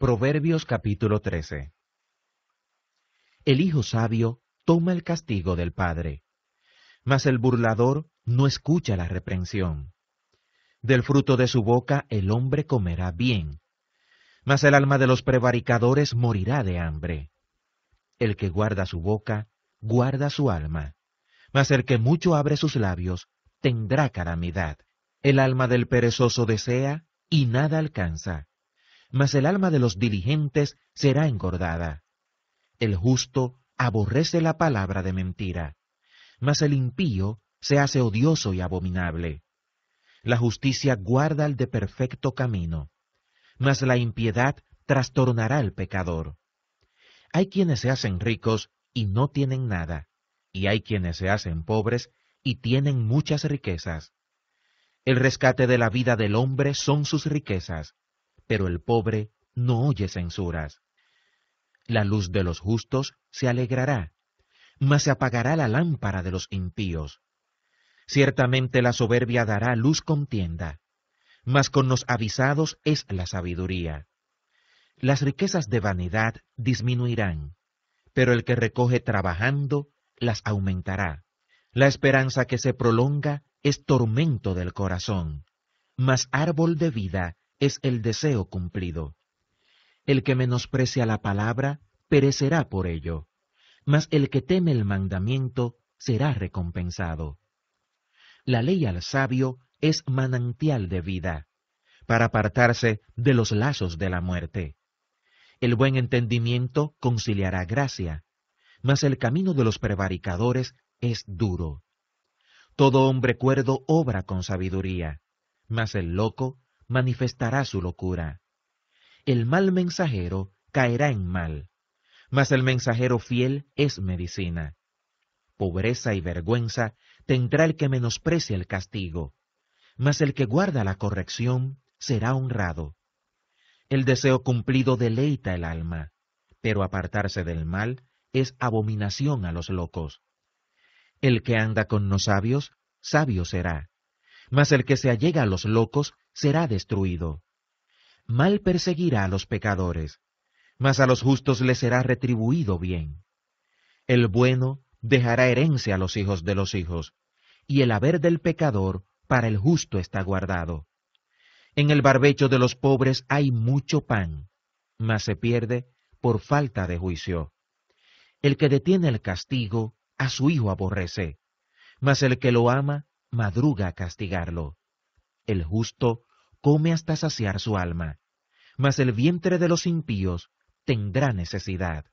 Proverbios capítulo 13. El hijo sabio toma el castigo del padre, mas el burlador no escucha la reprensión. Del fruto de su boca el hombre comerá bien, mas el alma de los prevaricadores morirá de hambre. El que guarda su boca, guarda su alma, mas el que mucho abre sus labios, tendrá calamidad. El alma del perezoso desea y nada alcanza, mas el alma de los diligentes será engordada. El justo aborrece la palabra de mentira, mas el impío se hace odioso y abominable. La justicia guarda el de perfecto camino, mas la impiedad trastornará al pecador. Hay quienes se hacen ricos y no tienen nada, y hay quienes se hacen pobres y tienen muchas riquezas. El rescate de la vida del hombre son sus riquezas, pero el pobre no oye censuras. La luz de los justos se alegrará, mas se apagará la lámpara de los impíos. Ciertamente la soberbia dará luz contienda, mas con los avisados es la sabiduría. Las riquezas de vanidad disminuirán, pero el que recoge trabajando las aumentará. La esperanza que se prolonga es tormento del corazón, mas árbol de vida es el deseo cumplido. El que menosprecia la palabra perecerá por ello, mas el que teme el mandamiento será recompensado. La ley al sabio es manantial de vida, para apartarse de los lazos de la muerte. El buen entendimiento conciliará gracia, mas el camino de los prevaricadores es duro. Todo hombre cuerdo obra con sabiduría, mas el loco manifestará su locura. El mal mensajero caerá en mal, mas el mensajero fiel es medicina. Pobreza y vergüenza tendrá el que menosprecia el castigo, mas el que guarda la corrección será honrado. El deseo cumplido deleita el alma, pero apartarse del mal es abominación a los locos. El que anda con los sabios, sabio será, mas el que se allega a los locos será destruido. Mal perseguirá a los pecadores, mas a los justos les será retribuido bien. El bueno dejará herencia a los hijos de los hijos, y el haber del pecador para el justo está guardado. En el barbecho de los pobres hay mucho pan, mas se pierde por falta de juicio. El que detiene el castigo, a su hijo aborrece, mas el que lo ama, madruga a castigarlo el justo come hasta saciar su alma, mas el vientre de los impíos tendrá necesidad.